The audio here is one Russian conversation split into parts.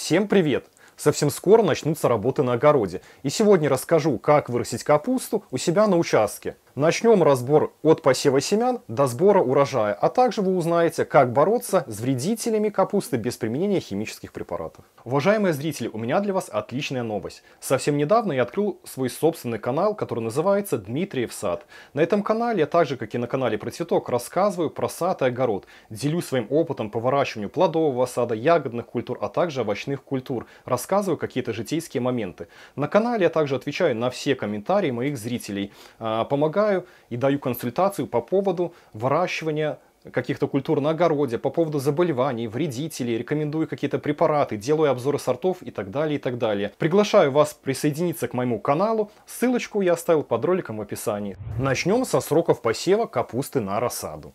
Всем привет! Совсем скоро начнутся работы на огороде. И сегодня расскажу, как вырастить капусту у себя на участке. Начнем разбор от посева семян до сбора урожая, а также вы узнаете, как бороться с вредителями капусты без применения химических препаратов. Уважаемые зрители, у меня для вас отличная новость. Совсем недавно я открыл свой собственный канал, который называется Дмитриев сад. На этом канале, я а так же, как и на канале про рассказываю про сад и огород, делюсь своим опытом по выращиванию плодового сада, ягодных культур, а также овощных культур, рассказываю какие-то житейские моменты. На канале я также отвечаю на все комментарии моих зрителей, а, помогаю приезжаю и даю консультацию по поводу выращивания каких-то культур на огороде, по поводу заболеваний, вредителей, рекомендую какие-то препараты, делаю обзоры сортов и так далее, и так далее. Приглашаю вас присоединиться к моему каналу, ссылочку я оставил под роликом в описании. Начнем со сроков посева капусты на рассаду.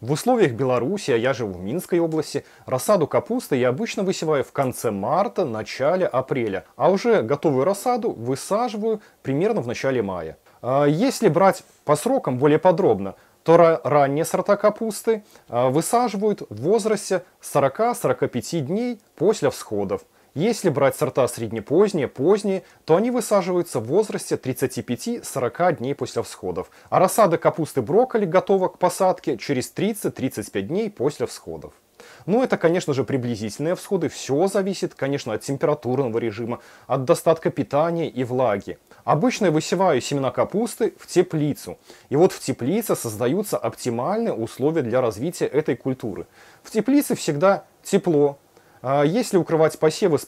В условиях Беларуси, а я живу в Минской области, рассаду капусты я обычно высеваю в конце марта, начале апреля, а уже готовую рассаду высаживаю примерно в начале мая. А, если брать по срокам более подробно, то ранние сорта капусты а, высаживают в возрасте 40-45 дней после всходов. Если брать сорта среднепоздние, поздние, то они высаживаются в возрасте 35-40 дней после всходов. А рассада капусты брокколи готова к посадке через 30-35 дней после всходов. Ну, это, конечно же, приблизительные всходы. Все зависит, конечно, от температурного режима, от достатка питания и влаги. Обычно я высеваю семена капусты в теплицу. И вот в теплице создаются оптимальные условия для развития этой культуры. В теплице всегда тепло, а если укрывать посевы с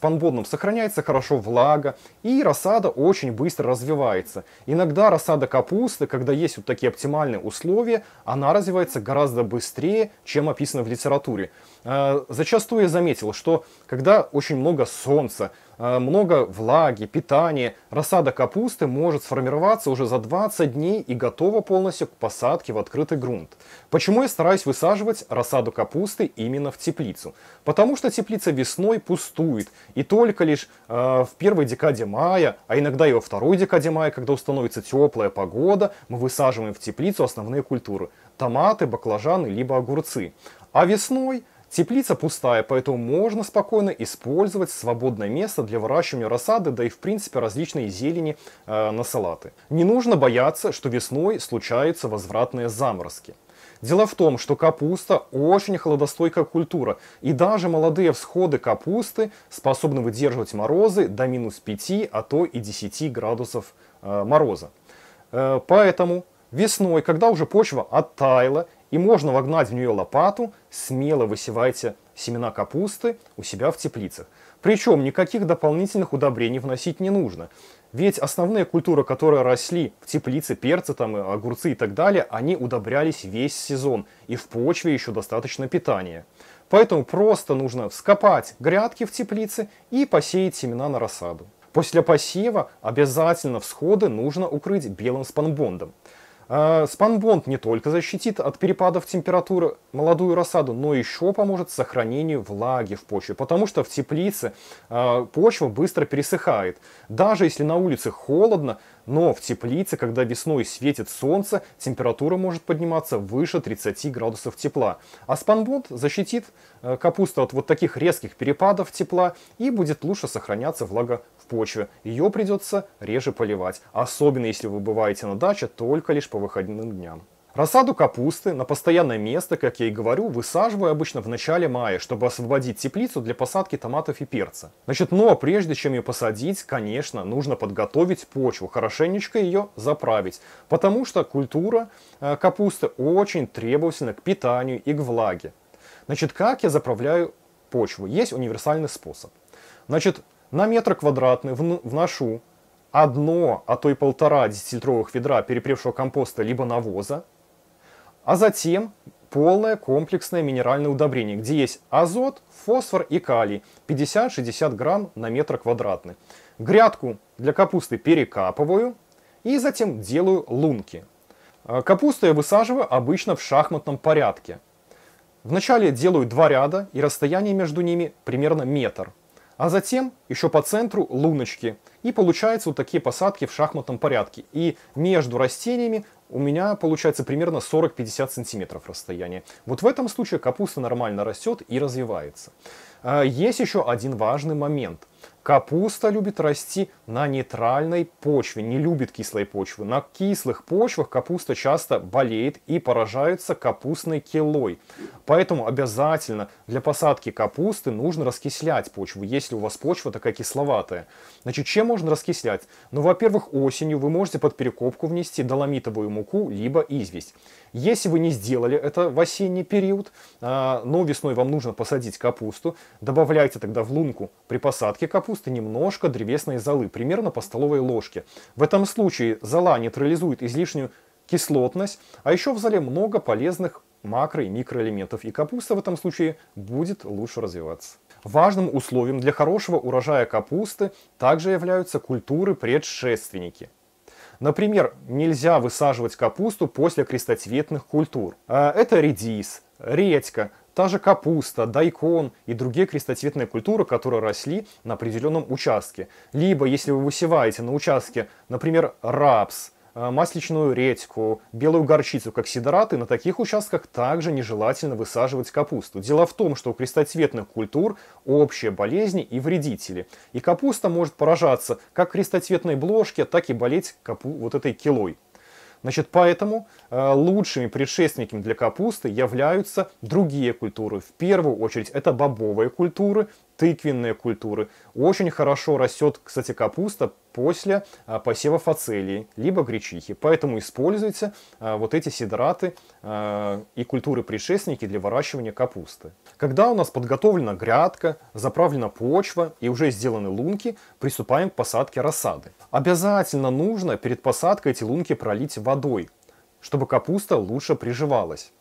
сохраняется хорошо влага, и рассада очень быстро развивается. Иногда рассада капусты, когда есть вот такие оптимальные условия, она развивается гораздо быстрее, чем описано в литературе. А, зачастую я заметил, что когда очень много солнца, а, много влаги, питания, рассада капусты может сформироваться уже за 20 дней и готова полностью к посадке в открытый грунт. Почему я стараюсь высаживать рассаду капусты именно в теплицу? Потому что теплица весной пустует, и только лишь э, в первой декаде мая, а иногда и во второй декаде мая, когда установится теплая погода, мы высаживаем в теплицу основные культуры – томаты, баклажаны, либо огурцы. А весной Теплица пустая, поэтому можно спокойно использовать свободное место для выращивания рассады, да и в принципе различные зелени э, на салаты. Не нужно бояться, что весной случаются возвратные заморозки. Дело в том, что капуста очень холодостойкая культура, и даже молодые всходы капусты способны выдерживать морозы до минус 5, а то и 10 градусов э, мороза. Э, поэтому весной, когда уже почва оттаяла и можно вогнать в нее лопату, смело высевайте семена капусты у себя в теплицах. Причем никаких дополнительных удобрений вносить не нужно. Ведь основные культуры, которые росли в теплице, перцы, там, огурцы и так далее, они удобрялись весь сезон, и в почве еще достаточно питания. Поэтому просто нужно вскопать грядки в теплице и посеять семена на рассаду. После посева обязательно всходы нужно укрыть белым спанбондом. А, спанбонд не только защитит от перепадов температуры молодую рассаду, но еще поможет сохранению влаги в почве, потому что в теплице а, почва быстро пересыхает. Даже если на улице холодно, но в теплице, когда весной светит солнце, температура может подниматься выше 30 градусов тепла. А спанбонд защитит э, капусту от вот таких резких перепадов тепла и будет лучше сохраняться влага в почве. Ее придется реже поливать, особенно если вы бываете на даче только лишь по выходным дням. Рассаду капусты на постоянное место, как я и говорю, высаживаю обычно в начале мая, чтобы освободить теплицу для посадки томатов и перца. Значит, но прежде чем ее посадить, конечно, нужно подготовить почву, хорошенечко ее заправить, потому что культура э, капусты очень требовательна к питанию и к влаге. Значит, как я заправляю почву? Есть универсальный способ. Значит, на метр квадратный вношу одно, а то и полтора десятилитровых ведра перепревшего компоста либо навоза, а затем полное комплексное минеральное удобрение, где есть азот, фосфор и калий, 50-60 грамм на метр квадратный. Грядку для капусты перекапываю и затем делаю лунки. Э, капусту я высаживаю обычно в шахматном порядке. Вначале делаю два ряда и расстояние между ними примерно метр. А затем еще по центру луночки. И получаются вот такие посадки в шахматном порядке. И между растениями у меня получается примерно 40-50 сантиметров расстояние. Вот в этом случае капуста нормально растет и развивается. А, есть еще один важный момент. Капуста любит расти на нейтральной почве, не любит кислой почвы. На кислых почвах капуста часто болеет и поражается капустной килой. Поэтому обязательно для посадки капусты нужно раскислять почву, если у вас почва такая кисловатая. Значит, чем можно раскислять? Ну, во-первых, осенью вы можете под перекопку внести доломитовую муку, либо известь. Если вы не сделали это в осенний период, а, но весной вам нужно посадить капусту, добавляйте тогда в лунку при посадке капусты немножко древесной золы, примерно по столовой ложке. В этом случае зола нейтрализует излишнюю кислотность, а еще в зале много полезных макро- и микроэлементов, и капуста в этом случае будет лучше развиваться. Важным условием для хорошего урожая капусты также являются культуры-предшественники. Например, нельзя высаживать капусту после крестоцветных культур. А, это редис, редька, та же капуста, дайкон и другие крестоцветные культуры, которые росли на определенном участке. Либо, если вы высеваете на участке, например, рапс – Э, масличную редьку, белую горчицу как сидораты, на таких участках также нежелательно высаживать капусту. Дело в том, что у крестоцветных культур общие болезни и вредители. И капуста может поражаться как крестоцветной бложке, так и болеть капу вот этой килой. Значит, поэтому э, лучшими предшественниками для капусты являются другие культуры. В первую очередь это бобовые культуры тыквенные культуры. Очень хорошо растет, кстати, капуста после а, посева фацелии, либо гречихи. Поэтому используйте а, вот эти сидраты а, и культуры-предшественники для выращивания капусты. Когда у нас подготовлена грядка, заправлена почва и уже сделаны лунки, приступаем к посадке рассады. Обязательно нужно перед посадкой эти лунки пролить водой, чтобы капуста лучше приживалась.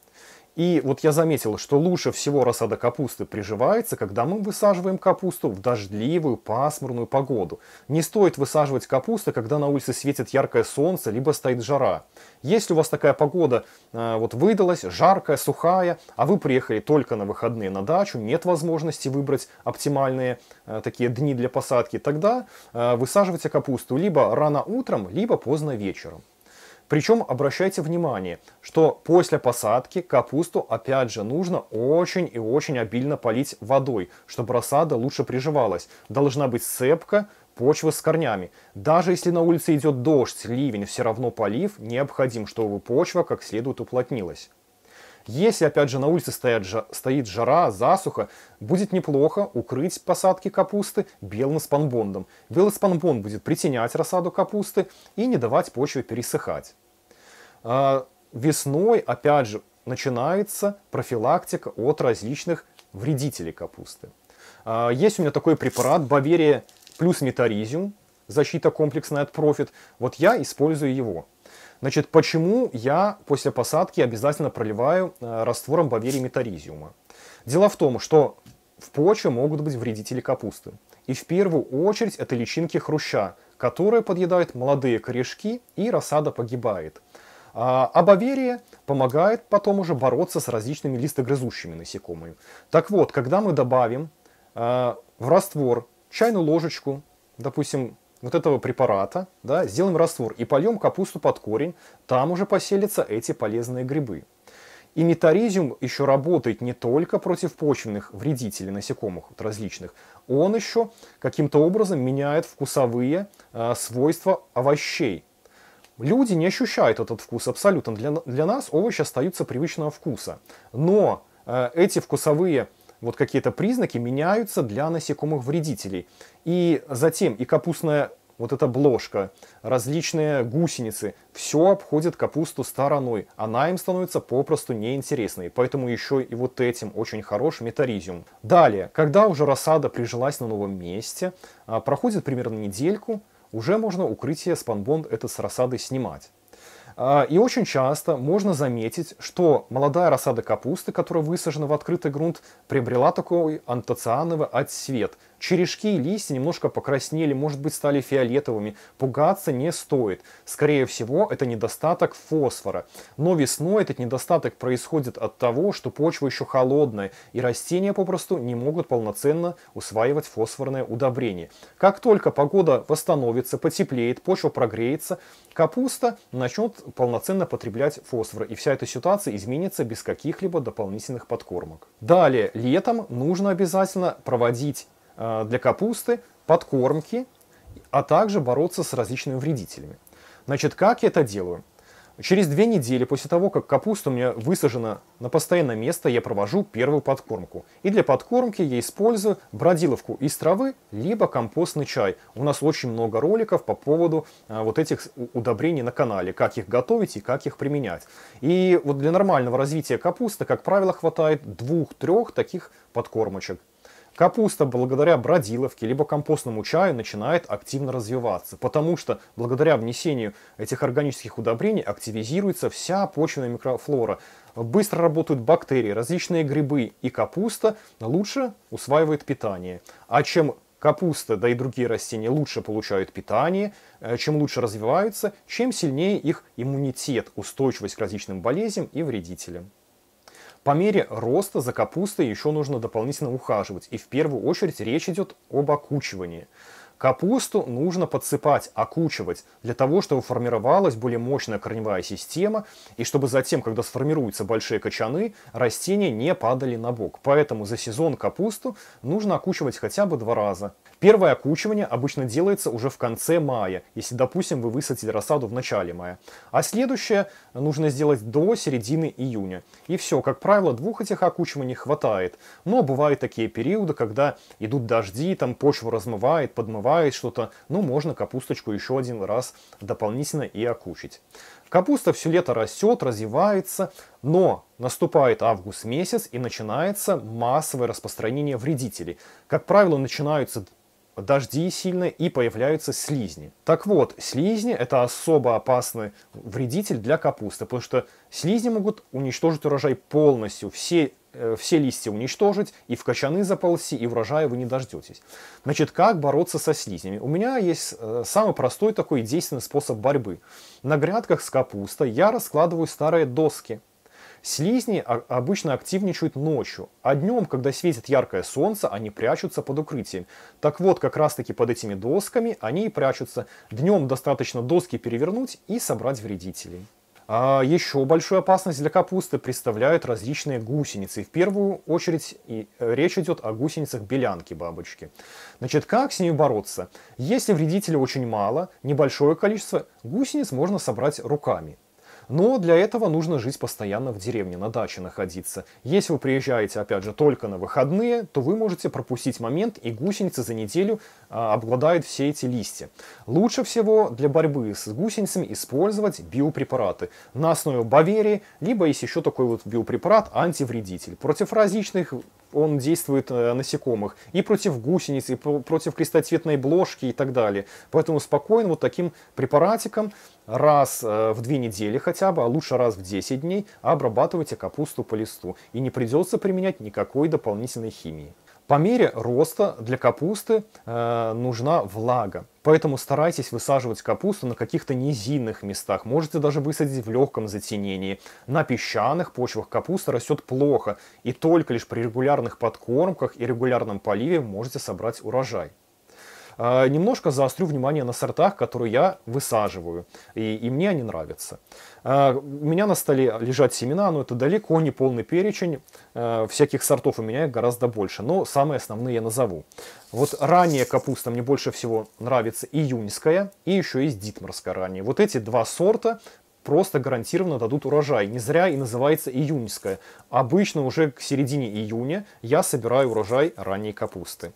И вот я заметил, что лучше всего рассада капусты приживается, когда мы высаживаем капусту в дождливую, пасмурную погоду. Не стоит высаживать капусту, когда на улице светит яркое солнце, либо стоит жара. Если у вас такая погода э, вот выдалась, жаркая, сухая, а вы приехали только на выходные на дачу, нет возможности выбрать оптимальные э, такие дни для посадки, тогда э, высаживайте капусту либо рано утром, либо поздно вечером. Причем обращайте внимание, что после посадки капусту опять же нужно очень и очень обильно полить водой, чтобы рассада лучше приживалась. Должна быть сцепка, почвы с корнями. Даже если на улице идет дождь, ливень, все равно полив необходим, чтобы почва как следует уплотнилась. Если, опять же, на улице стоят, стоит жара, засуха, будет неплохо укрыть посадки капусты белым спанбондом. Белый спанбонд будет притенять рассаду капусты и не давать почве пересыхать. А, весной, опять же, начинается профилактика от различных вредителей капусты. А, есть у меня такой препарат Баверия плюс метаризиум, защита комплексная от профит. Вот я использую его. Значит, почему я после посадки обязательно проливаю э, раствором Баверия метаризиума? Дело в том, что в почве могут быть вредители капусты. И в первую очередь это личинки хруща, которые подъедают молодые корешки и рассада погибает. А Баверия помогает потом уже бороться с различными листогрызущими насекомыми. Так вот, когда мы добавим а, в раствор чайную ложечку, допустим, вот этого препарата, да, сделаем раствор и польем капусту под корень, там уже поселятся эти полезные грибы. И метаризиум еще работает не только против почвенных вредителей насекомых вот различных, он еще каким-то образом меняет вкусовые э, свойства овощей. Люди не ощущают этот вкус абсолютно. Для, для нас овощи остаются привычного вкуса. Но э, эти вкусовые вот какие-то признаки меняются для насекомых-вредителей. И затем и капустная вот эта бложка, различные гусеницы, все обходит капусту стороной. Она им становится попросту неинтересной, поэтому еще и вот этим очень хорош метаризиум. Далее, когда уже рассада прижилась на новом месте, а, проходит примерно недельку, уже можно укрытие спанбонд этот с рассады снимать. А, и очень часто можно заметить, что молодая рассада капусты, которая высажена в открытый грунт, приобрела такой антоциановый отсвет, Черешки и листья немножко покраснели, может быть стали фиолетовыми. Пугаться не стоит. Скорее всего, это недостаток фосфора. Но весной этот недостаток происходит от того, что почва еще холодная, и растения попросту не могут полноценно усваивать фосфорное удобрение. Как только погода восстановится, потеплеет, почва прогреется, капуста начнет полноценно потреблять фосфор, и вся эта ситуация изменится без каких-либо дополнительных подкормок. Далее, летом нужно обязательно проводить Э, для капусты, подкормки, а также бороться с различными вредителями. Значит, как я это делаю? Через две недели после того, как капуста у меня высажена на постоянное место, я провожу первую подкормку. И для подкормки я использую бродиловку из травы, либо компостный чай. У нас очень много роликов по поводу а, вот этих удобрений на канале, как их готовить и как их применять. И вот для нормального развития капусты, как правило, хватает двух-трех таких подкормочек. Капуста благодаря бродиловке либо компостному чаю начинает активно развиваться, потому что благодаря внесению этих органических удобрений активизируется вся почвенная микрофлора. Быстро работают бактерии, различные грибы, и капуста лучше усваивает питание. А чем капуста, да и другие растения лучше получают питание, э, чем лучше развиваются, чем сильнее их иммунитет, устойчивость к различным болезням и вредителям. По мере роста за капустой еще нужно дополнительно ухаживать. И в первую очередь речь идет об окучивании. Капусту нужно подсыпать, окучивать, для того, чтобы формировалась более мощная корневая система, и чтобы затем, когда сформируются большие кочаны, растения не падали на бок. Поэтому за сезон капусту нужно окучивать хотя бы два раза. Первое окучивание обычно делается уже в конце мая, если, допустим, вы высадили рассаду в начале мая. А следующее нужно сделать до середины июня. И все, как правило, двух этих окучиваний хватает. Но бывают такие периоды, когда идут дожди, там почву размывает, подмывает что-то. Ну, можно капусточку еще один раз дополнительно и окучить. Капуста все лето растет, развивается, но наступает август месяц и начинается массовое распространение вредителей. Как правило, начинаются дожди сильные и появляются слизни. Так вот, слизни это особо опасный вредитель для капусты, потому что слизни могут уничтожить урожай полностью, все, э, все листья уничтожить, и в кочаны заползти, и урожая вы не дождетесь. Значит, как бороться со слизнями? У меня есть э, самый простой такой действенный способ борьбы. На грядках с капустой я раскладываю старые доски – Слизни обычно активничают ночью, а днем, когда светит яркое солнце, они прячутся под укрытием. Так вот, как раз таки под этими досками они и прячутся. Днем достаточно доски перевернуть и собрать вредителей. А еще большую опасность для капусты представляют различные гусеницы. В первую очередь и э, речь идет о гусеницах белянки бабочки. Значит, как с ними бороться? Если вредителей очень мало, небольшое количество, гусениц можно собрать руками. Но для этого нужно жить постоянно в деревне, на даче находиться. Если вы приезжаете, опять же, только на выходные, то вы можете пропустить момент, и гусеницы за неделю а, обгладает все эти листья. Лучше всего для борьбы с гусеницами использовать биопрепараты на основе Баверии, либо есть еще такой вот биопрепарат антивредитель. Против различных он действует э, насекомых и против гусениц, и против крестоцветной бложки и так далее. Поэтому спокойно вот таким препаратиком раз э, в две недели хотя бы, а лучше раз в 10 дней обрабатывайте капусту по листу. И не придется применять никакой дополнительной химии. По мере роста для капусты э, нужна влага. Поэтому старайтесь высаживать капусту на каких-то низинных местах. Можете даже высадить в легком затенении. На песчаных почвах капуста растет плохо. И только лишь при регулярных подкормках и регулярном поливе можете собрать урожай. А, немножко заострю внимание на сортах, которые я высаживаю, и, и мне они нравятся. А, у меня на столе лежат семена, но это далеко не полный перечень, а, всяких сортов у меня их гораздо больше, но самые основные я назову. Вот ранняя капуста мне больше всего нравится июньская, и еще есть дитмарская ранняя. Вот эти два сорта просто гарантированно дадут урожай. Не зря и называется июньская. Обычно уже к середине июня я собираю урожай ранней капусты.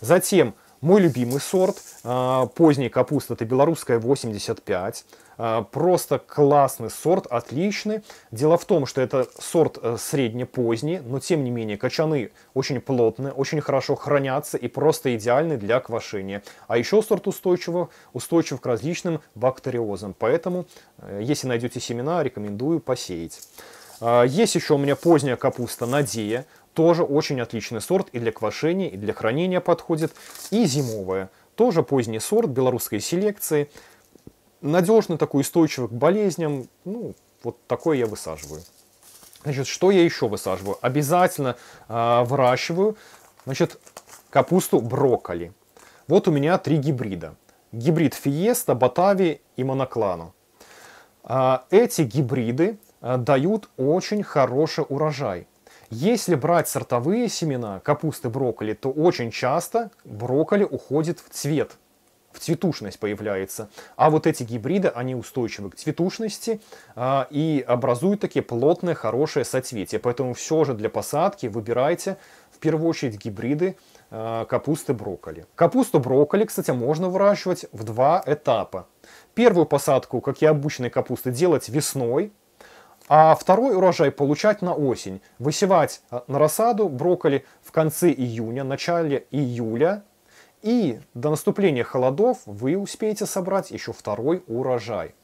Затем мой любимый сорт, а, поздней капусты, это белорусская 85. А, просто классный сорт, отличный. Дело в том, что это сорт э, средне-поздний, но тем не менее качаны очень плотные, очень хорошо хранятся и просто идеальны для квашения. А еще сорт устойчивого, устойчив к различным бактериозам. Поэтому, э, если найдете семена, рекомендую посеять. А, есть еще у меня поздняя капуста Надея тоже очень отличный сорт и для квашения, и для хранения подходит. И зимовая, тоже поздний сорт белорусской селекции. Надежный такой, устойчивый к болезням. Ну, вот такое я высаживаю. Значит, что я еще высаживаю? Обязательно э, выращиваю, значит, капусту брокколи. Вот у меня три гибрида. Гибрид Фиеста, Батави и Моноклану. А, эти гибриды а, дают очень хороший урожай. Если брать сортовые семена капусты, брокколи, то очень часто брокколи уходит в цвет, в цветушность появляется. А вот эти гибриды, они устойчивы к цветушности а, и образуют такие плотные, хорошие соцветия. Поэтому все же для посадки выбирайте в первую очередь гибриды а, капусты брокколи. Капусту брокколи, кстати, можно выращивать в два этапа. Первую посадку, как и обычной капусты, делать весной, а второй урожай получать на осень. Высевать э, на рассаду брокколи в конце июня, начале июля. И до наступления холодов вы успеете собрать еще второй урожай.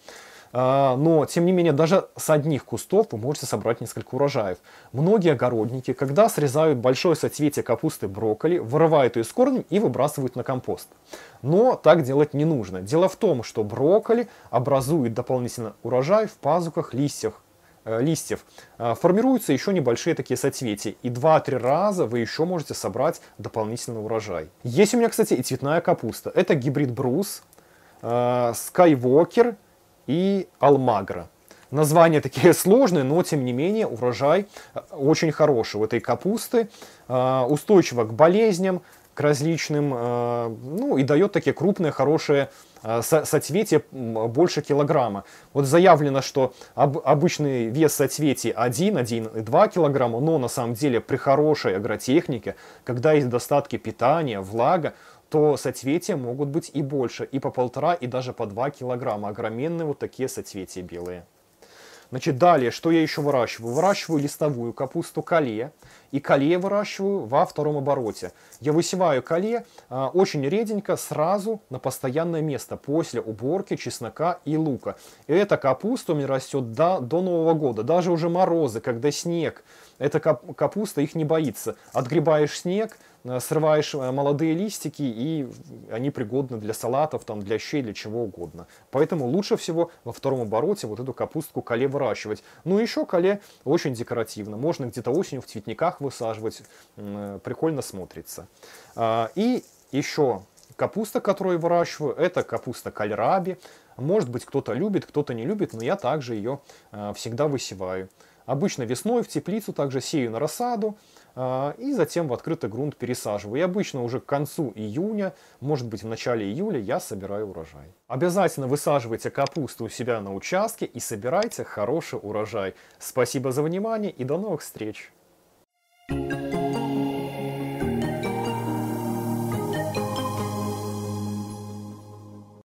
Э, но, тем не менее, даже с одних кустов вы можете собрать несколько урожаев. Многие огородники, когда срезают большое соцветие капусты брокколи, вырывают ее с корнем и выбрасывают на компост. Но так делать не нужно. Дело в том, что брокколи образует дополнительно урожай в пазухах листьях Э, листьев, а, формируются еще небольшие такие соцветия. И 2-3 раза вы еще можете собрать дополнительный урожай. Есть у меня, кстати, и цветная капуста. Это гибрид брус, э, скайвокер и алмагра. Названия такие сложные, но тем не менее урожай э, очень хороший у этой капусты, устойчиво к болезням, различным, э, ну и дает такие крупные, хорошие э, соцветия больше килограмма. Вот заявлено, что об, обычный вес соцветий 1, 1,2 килограмма, но на самом деле при хорошей агротехнике, когда есть достатки питания, влага, то соцветия могут быть и больше, и по полтора, и даже по 2 килограмма. Огроменные вот такие соцветия белые. Значит, далее, что я еще выращиваю? Выращиваю листовую капусту кале и кале выращиваю во втором обороте. Я высеваю кале а, очень реденько, сразу на постоянное место, после уборки чеснока и лука. И эта капуста у меня растет до, до Нового года, даже уже морозы, когда снег. Эта капуста их не боится. Отгребаешь снег, Э, срываешь э, молодые листики, и они пригодны для салатов, там, для щей, для чего угодно. Поэтому лучше всего во втором обороте вот эту капустку кале выращивать. Ну и еще кале очень декоративно. Можно где-то осенью в цветниках высаживать. Э, прикольно смотрится. А, и еще капуста, которую я выращиваю, это капуста кальраби. Может быть, кто-то любит, кто-то не любит, но я также ее всегда высеваю. Обычно весной в теплицу также сею на рассаду. А, и затем в открытый грунт пересаживаю. И обычно уже к концу июня, может быть в начале июля, я собираю урожай. Обязательно высаживайте капусту у себя на участке и собирайте хороший урожай. Спасибо за внимание и до новых встреч! Thank you